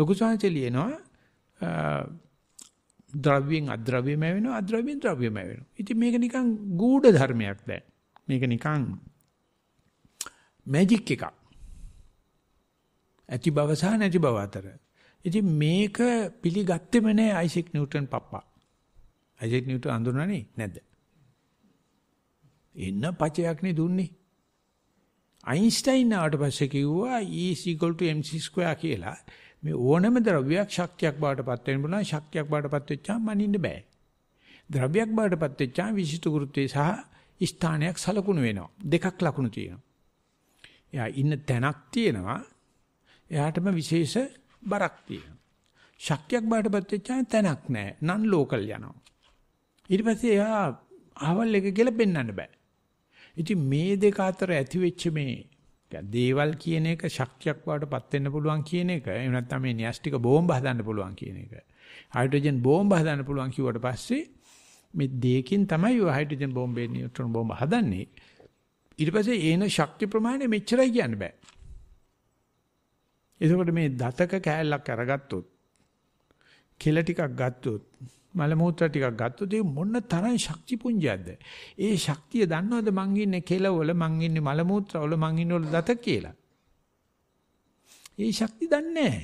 ලොකු සංහසේ ලියනවා ද්‍රව්‍යයෙන් අද්‍රව්‍යම වෙනවා අද්‍රව්‍යයෙන් ද්‍රව්‍යම වෙනවා. ඉතින් මේක නිකන් ගූඪ ධර්මයක් දැන්. මේක නිකන් මැජික් එකක්. ඇති බව සහ නැති බව අතර. ඉතින් මේක පිළිගත්තෙම නෑ අයිසෙක් නිව්ටන් පප්පා. අයිසෙක් නිව්ටන් අඳුරනනේ නැද්ද? එන්න පචයක්නේ දුන්නේ. අයින්ස්ටයින් ආවට පස්සේ කිව්වා E mc2 කියලා. මේ ඕනම ද්‍රව්‍යයක් ශක්තියක් බවට පත් වෙන්න පුළුවන් ශක්තියක් බවට පත් වෙච්චාම මනින්න බෑ ද්‍රව්‍යයක් බවට පත් වෙච්චාම විශිෂ්ට කෘත්‍යය සහ ස්ථානයක් සලකුණු වෙනවා දෙකක් ලකුණු තියෙනවා එයා ඉන්න තැනක් තියෙනවා එයාටම විශේෂ බරක් තියෙනවා ශක්තියක් බවට පත් වෙච්චාම තැනක් නෑ නන් ලෝකල් යනවා ඊට පස්සේ එයා ආවල් එක කියලා පෙන්වන්න බෑ ඉතින් මේ දෙක අතර ඇති වෙච්ච මේ දේවල් කියන එක ශක්තියක් වඩටපත් වෙන්න පුළුවන් කියන එක එහෙම නැත්නම් මේ න්‍යෂ්ටික බෝම්බ හදන්න පුළුවන් කියන එක හයිඩ්‍රජන් බෝම්බ හදන්න පුළුවන් කිව්වට පස්සේ මේ දෙයකින් තමයි ඔය හයිඩ්‍රජන් බෝම්බේ නියුට්‍රෝන බෝම්බ හදන්නේ ඊට පස්සේ එන ශක්ති ප්‍රමාණය මෙච්චරයි කියන්න බෑ එතකොට මේ දතක කෑල්ලක් අරගත්තොත් කෙල ටිකක් ගත්තොත් මල මූත්‍ර ටිකක් ගත්තොත් ඒ මොන තරම් ශක්ති පුංජයක්ද ඒ ශක්තිය දන්නවද මං ඉන්නේ කෙලවල මං ඉන්නේ මල මූත්‍රවල මං ඉන්නේ වල දත කියලා ඒ ශක්තිය දන්නේ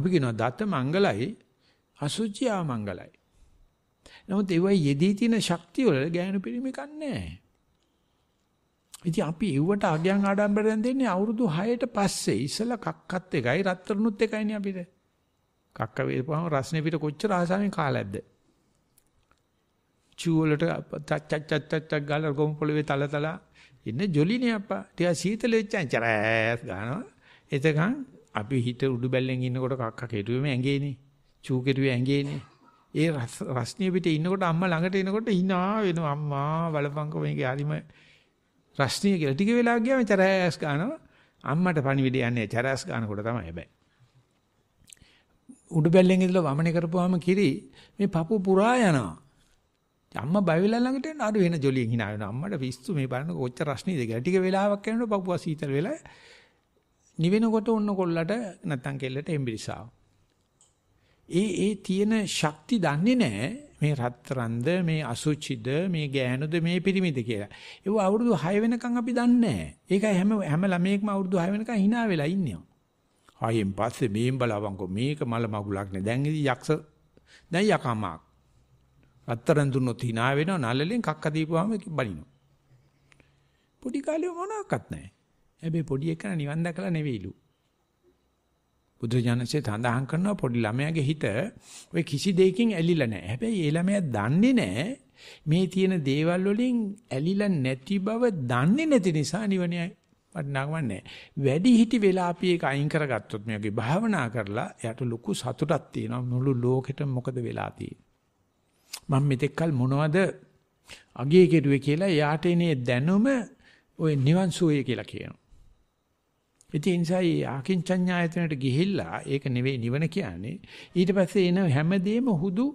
අපි කියනවා දත මංගලයි අසුචිය මංගලයි නමුත් ඒවයි යෙදී තියෙන ශක්තිය වල ගෑනු පිළිමිකක් නැහැ ඉතින් අපි එව්වට අගයන් ආඩම්බරයෙන් දෙන්නේ අවුරුදු 6ට පස්සේ ඉසල කක්කත් එකයි රත්තරනුත් එකයිනේ අපිට කක්ක වේපුවම රස්නේ පිට කොච්චර ආසාවෙන් කාලයක්ද? චූවලට චච්චච්චච්චක් ගාලා ගොම් පොළවේ තලතල ඉන්න ජොලිනේ අප්පා. ටිකක් සීතලෙච්චන් චරෑස් ගන්නවා. එතකන් අපි හිත උඩු බැල්ලෙන් ඉන්නකොට කක්ක කෙටුවේම ඇඟේනේ. චූ කෙටුවේ ඇඟේනේ. ඒ රස්නේ පිට ඉන්නකොට අම්මා ළඟට එනකොට hina වෙනවා අම්මා බලපංකෝ මේකේ හරිම රස්නිය කියලා ටික වෙලා ගියාම චරෑස් ගන්නවා අම්මට පණිවිඩය යන්නේ චරෑස් ගන්නකොට තමයි හැබැයි උඩු බැල්ලෙන් ඉඳලා වමනේ කරපුවාම කිරි මේ papu පුරා යනවා. අම්මා බය වෙලා ළඟට එන අර වෙන ජොලියෙන් hina වෙනවා. අම්මට පිස්සු මේ බලන්න කොච්චර රස්නීද කියලා. ටික වෙලාවක් යනකොට papuවා සීතල වෙලා නිවෙනකොට ඔන්න කොල්ලට නැත්තම් කෙල්ලට එම්බිරිසාව. ඒ ඒ තියෙන ශක්ති දන්නේ නැහැ මේ රත්තරන්ද මේ අසුචිද මේ ගෑනුද මේ පිරිමිද කියලා. ඒව අවුරුදු 6 වෙනකන් අපි දන්නේ නැහැ. ඒකයි හැම හැම ළමයෙක්ම අවුරුදු 6 වෙනකන් hina වෙලා ඉන්නේ. ආයෙන් පස්සේ මේන් බලවන්කෝ මේක මල මගුලක් නේ. දැන් ඉතින් යක්ෂ දැන් යකමක්. අත්තරන් දුන්නොත් hina වෙනවා නළලෙන් කක්ක දීපුවාම බලිනවා. පොඩි කාලේ මොනවත් නැහැ. හැබැයි පොඩි එකන නිවන් දැකලා නෙවෙයිලු. බුදුරජාණන්සේ තඳහන් කරනවා පොඩි ළමයාගේ හිත ඔය කිසි දෙයකින් ඇලිලා නැහැ. හැබැයි ඒ ළමයා දන්නේ නැහැ මේ තියෙන දේවල් වලින් ඇලිලා නැති බව දන්නේ නැති නිසා නිවනේ වටිනාකමක් නැහැ. වැඩි හිටි වෙලා අපි ඒක අයින් කරගත්තොත් මේ වගේ භාවනා කරලා එයාට ලොකු සතුටක් තියෙනවා මුළු ලෝකෙටම මොකද වෙලා තියෙන්නේ. මම මෙතෙක්කල් මොනවද අගේ කෙරුවේ කියලා එයාට එනේ දැනුම ওই නිවන් සෝය කියලා කියනවා. ඉතින් ඒ නිසා මේ ආකින්චඤ්ඤායතනට ගිහිල්ලා ඒක නෙවෙයි නිවන කියන්නේ. ඊට පස්සේ එන හැමදේම හුදු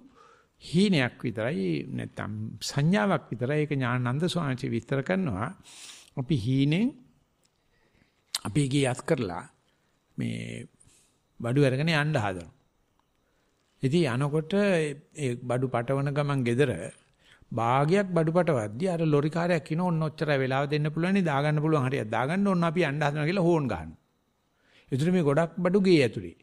හීනයක් විතරයි නැත්නම් සංඥාවක් විතරයි ඒක ඥානানন্দ ස්වාමීන් වහන්සේ විස්තර කරනවා. අපි හීනෙන් අපි ගේ යත් කරලා මේ බඩු අරගෙන යන්න හදනවා. ඉතින් යනකොට ඒ බඩු පටවන ගමන් gedara භාගයක් බඩු පටවද්දී අර ලොරි කාරයක් කින ඔන්න ඔච්චර වෙලාව දෙන්න පුළුවන් නේ දාගන්න පුළුවන් හරියට දාගන්න ඕන අපි යන්න හදනවා කියලා හෝන් ගහනවා. ඒතර මේ ගොඩක් බඩු ගේ ඇතුලේ.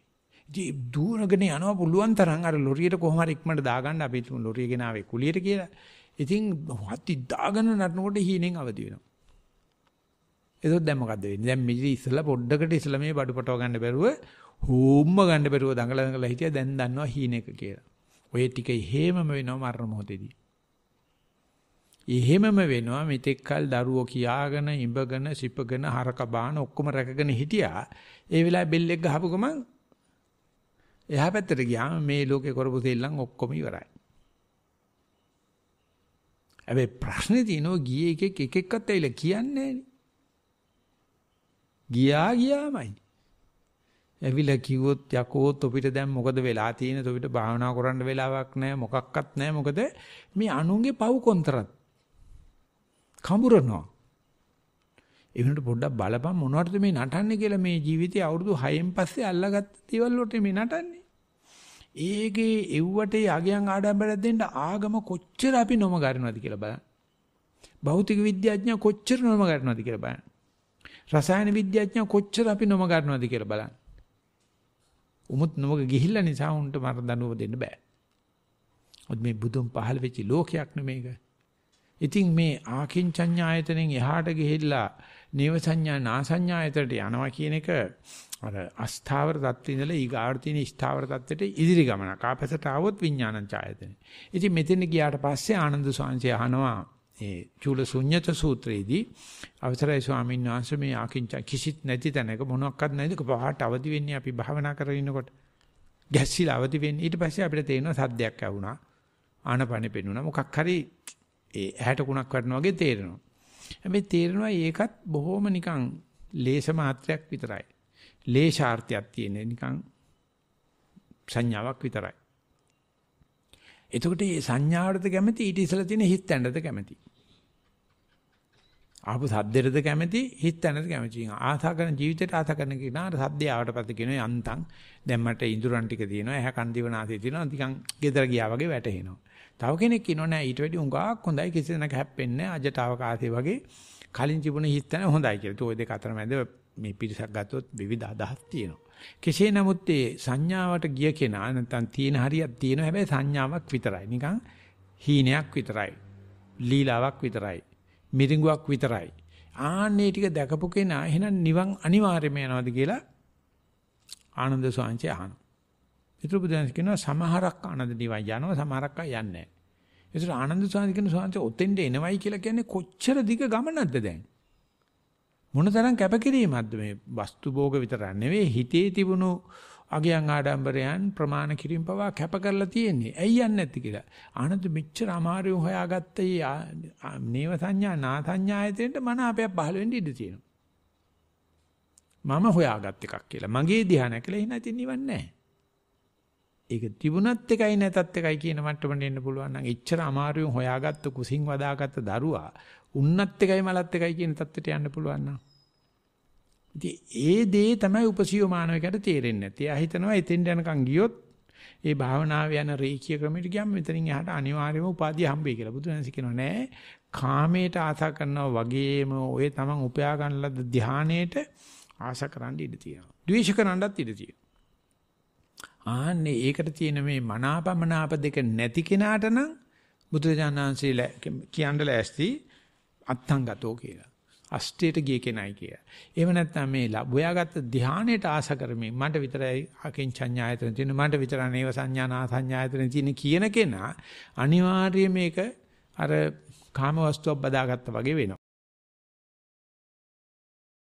ඉතින් දුරගෙන යනවා පුළුවන් තරම් අර ලොරියට කොහොම හරි ඉක්මනට දාගන්න අපි ලොරිය ගෙනාවේ කුලියට කියලා. ඉතින් හත්ති දාගන්න නටනකොට හීනෙන් අවදි වෙනවා. එතකොට දැන් මොකද්ද වෙන්නේ? දැන් මිලි ඉස්සලා පොඩ්ඩකට ඉස්සලා මේ බඩු පටව ගන්න බැරුව හුම්ම ගන්න බැරුව දඟල දඟල හිටියා දැන් දන්නවා හීනෙක කියලා. ඔය ටික හේමම වෙනවා මරණ මොහොතේදී. එහෙමම වෙනවා මෙතෙක් කල දරුවෝ කියාගෙන ඉඹගෙන සිපගෙන හරක බාන ඔක්කොම රැකගෙන හිටියා. ඒ වෙලාවේ බෙල් එක ගහපු ගමන් එහා පැත්තට ගියාම මේ ලෝකේ කරපු දෙල්ලන් ඔක්කොම ඉවරයි. හැබැයි ප්‍රශ්නේ තියෙනවා ගියේ එකෙක් එකෙක්වත් ඇවිල්ලා කියන්නේ ගියා ගියාමයි. ඇවිල්ලා කිව්වොත් යකෝ තොපිට දැන් මොකද වෙලා තියෙන්නේ? තොපිට භාවනා කරන්න වෙලාවක් නැහැ, මොකක්වත් නැහැ. මොකද මේ අනුන්ගේ පව් කොන්තරත් කඹරනවා. ඒ වෙනකොට පොඩ්ඩක් බලපන් මොනවටද මේ නටන්නේ කියලා මේ ජීවිතේ අවුරුදු 6න් පස්සේ අල්ලගත්ත දේවල් වලට මේ නටන්නේ. ඒකේ එව්වට යගයන් ආඩම්බරයක් දෙන්න ආගම කොච්චර අපි නොම ගන්නවද කියලා බලන්න. භෞතික විද්‍යාඥයෝ කොච්චර නොම ගන්නවද කියලා බලන්න. රසායන විද්‍යාඥයෝ කොච්චර අපි නොම ගන්නවද කියලා බලන්න. උමුත් නොමග ගිහිල්ලා නිසා උන්ට මර දනුව දෙන්න බෑ. ඔත් මේ බුදුන් පහළ වෙච්ච ලෝකයක් නෙමේක. ඉතින් මේ ආකින්චඤ්ඤායතනෙන් එහාට ගිහිල්ලා නේව සංඥා නාසඤ්ඤායතනට යනවා කියන එක අර අස්ථාවර தත්ත්වේ ඉඳලා ඊගාට තියෙන ස්ථාවර தත්ත්වයට ඉදිරි ගමනක්. ආපසට ආවොත් විඥානං ඡායතනෙ. ඉතින් මෙතෙන් ගියාට පස්සේ ආනන්ද සාංශය අහනවා ඒ චූලසුඤ්ඤත සූත්‍රයේදී අවසරයි ස්වාමීන් වහන්සේ මේ ආකින්ච කිසිත් නැති තැනක මොනවත් නැතික පහට අවදි වෙන්නේ අපි භාවනා කරගෙන ඉනකොට ගැස්සිලා අවදි වෙන්නේ ඊට පස්සේ අපිට තේරෙනවා සද්දයක් ඇහුණා ආනපනෙ පෙනුණා මොකක් හරි ඒ ඇහැට කුණක් වටනවා වගේ තේරෙනවා හැබැයි තේරෙනවා ඒකත් බොහොම නිකන් ලේස මාත්‍රයක් විතරයි ලේශාර්ථයක් තියෙන නිකන් සංඥාවක් විතරයි එතකොට මේ සංඥාවටද කැමති ඊට ඉස්සලා තියෙන හිස් තැනටද කැමති ආපු සද්දෙටද කැමති හිත තැනද කැමති ආසා කරන ජීවිතයට ආසා කරන කෙනාට සද්දේ ආවට පස්සේ කියනවා යන්තම් දැන් මට ඉඳුරන් ටික තියෙනවා එහ කන් දිවනාසය තියෙනවා නිකන් ගෙදර ගියා වගේ වැටහෙනවා තව කෙනෙක් කියනවා නෑ ඊට වැඩි උඟක් හොඳයි කිසි දෙනක හැප්පෙන්නේ නෑ අජට අවකාශය වගේ කලින් තිබුණ හිත තැන හොඳයි කියලා. ඒ දෙක අතර මැද මේ පිරිසක් ගත්තොත් විවිධ අදහස් තියෙනවා. කෙසේ නමුත් ඒ සංඥාවට ගිය කෙනා නැත්නම් තියෙන හරියක් තියෙනවා හැබැයි සංඥාවක් විතරයි. නිකන් හීනයක් විතරයි. ලීලාවක් විතරයි. මිරිඟුවක් විතරයි. ආන්නේ ටික දැකපු කෙනා එහෙනම් නිවන් අනිවාර්යම යනවාද කියලා ආනන්ද සාංශය අහනවා. ඒතර බුදුන්ස් කියනවා සමහරක් ආනන්ද නිවන් යනවා සමහරක් යන්නේ නැහැ. ඒතර ආනන්ද සාංශ කියන සාංශය ඔතෙන්ට එනවයි කියලා කියන්නේ කොච්චර දිග ගමනක්ද දැන්? මොනතරම් කැපකිරීමක්ද මේ වස්තු භෝග විතර නෙවෙයි හිතේ තිබුණු අගයන් ආඩම්බරයන් ප්‍රමාණ කිරීම පවා කැප කරලා තියෙන්නේ. ඇයි යන්නේ නැති කියලා. ආනන්ද මෙච්චර අමාරුව හොයාගත්ත මේ නේව සංඥා නා සංඥායතෙන්ට මන අපයක් පහළ වෙන්න ඉඩ තියෙනවා. මම හොයාගත් එකක් කියලා. මගේ ධ්‍යාන කියලා එහෙනම් ඉතින් නිවන් නැහැ. ඒක තිබුණත් එකයි නැතත් එකයි කියන මට්ටමට එන්න පුළුවන් නම් එච්චර අමාරුවෙන් හොයාගත්ත කුසින් වදාගත්ත දරුවා උන්නත් එකයි මලත් එකයි කියන தත්තට යන්න පුළුවන් නම් ඉතින් ඒ දේ තමයි උපසීවමානවයකට තේරෙන්නේ නැත්තේ. එයා හිතනවා එතෙන් යනකම් ගියොත් ඒ භාවනාව යන රේඛීය ක්‍රමයට ගියම් මෙතනින් එහාට අනිවාර්යයෙන්ම උපාධිය හම්බෙයි කියලා. බුදුරජාණන් කියනවා නෑ. කාමයට ආසා කරනවා වගේම ඔය තමන් උපයා ගන්න ලද්ද ධානයේට ආස කරන්න ඉඩ තියෙනවා. ද්වේෂ කරන්නත් ඉඩ තියෙනවා. ආන්නේ ඒකට තියෙන මේ මනාපමනාප දෙක නැති කෙනාට නම් බුදුරජාණන් ශ්‍රීලා කියන්න ලෑස්ති අත්තංගතෝ කියලා. අෂ්ටයට ගිය කෙනයි කිය. එහෙම නැත්නම් මේ ලැබුවාගත්ත ධානයට ආස කරමින් මට විතරයි අකින් සංඥායතන තියෙන මට විතරයි නේව සංඥානා සංඥායතන තියෙන කියන කෙනා අනිවාර්යයෙන් මේක අර කාම වස්තුවක් බදාගත්තා වගේ වෙනවා.